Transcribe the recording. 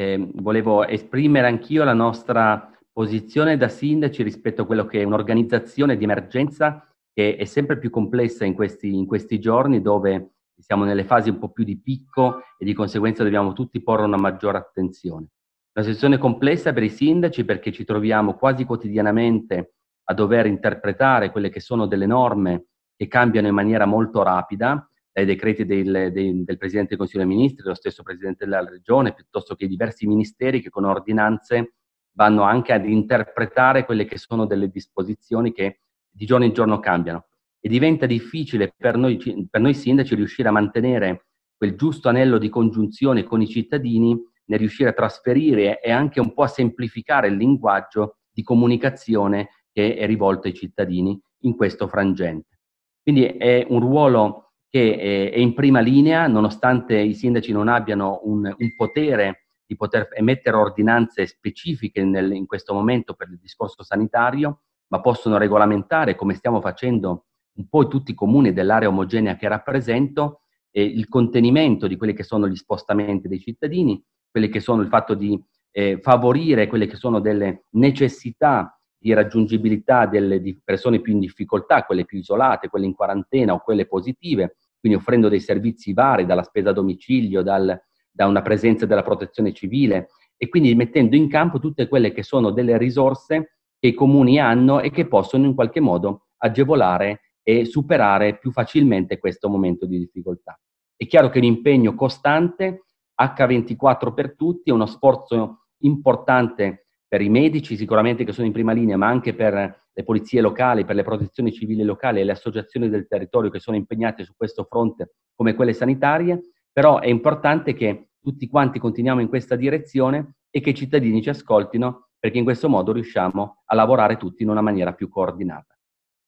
eh, volevo esprimere anch'io la nostra posizione da sindaci rispetto a quello che è un'organizzazione di emergenza che è sempre più complessa in questi, in questi giorni dove siamo nelle fasi un po' più di picco e di conseguenza dobbiamo tutti porre una maggiore attenzione. Una situazione complessa per i sindaci perché ci troviamo quasi quotidianamente a dover interpretare quelle che sono delle norme che cambiano in maniera molto rapida dai decreti del, del, del, Presidente del Consiglio dei Ministri, dello stesso Presidente della Regione, piuttosto che diversi ministeri che con ordinanze vanno anche ad interpretare quelle che sono delle disposizioni che di giorno in giorno cambiano. E diventa difficile per noi, per noi sindaci riuscire a mantenere quel giusto anello di congiunzione con i cittadini nel riuscire a trasferire e anche un po' a semplificare il linguaggio di comunicazione che è rivolto ai cittadini in questo frangente. Quindi è un ruolo che eh, è in prima linea, nonostante i sindaci non abbiano un, un potere di poter emettere ordinanze specifiche nel, in questo momento per il discorso sanitario, ma possono regolamentare, come stiamo facendo un po' tutti i comuni dell'area omogenea che rappresento, eh, il contenimento di quelli che sono gli spostamenti dei cittadini, quelli che sono il fatto di eh, favorire quelle che sono delle necessità di raggiungibilità delle persone più in difficoltà, quelle più isolate, quelle in quarantena o quelle positive, quindi offrendo dei servizi vari, dalla spesa a domicilio, dal, da una presenza della protezione civile e quindi mettendo in campo tutte quelle che sono delle risorse che i comuni hanno e che possono in qualche modo agevolare e superare più facilmente questo momento di difficoltà. È chiaro che un impegno costante, H24 per tutti, è uno sforzo importante per i medici sicuramente che sono in prima linea, ma anche per le polizie locali, per le protezioni civili locali e le associazioni del territorio che sono impegnate su questo fronte come quelle sanitarie, però è importante che tutti quanti continuiamo in questa direzione e che i cittadini ci ascoltino perché in questo modo riusciamo a lavorare tutti in una maniera più coordinata.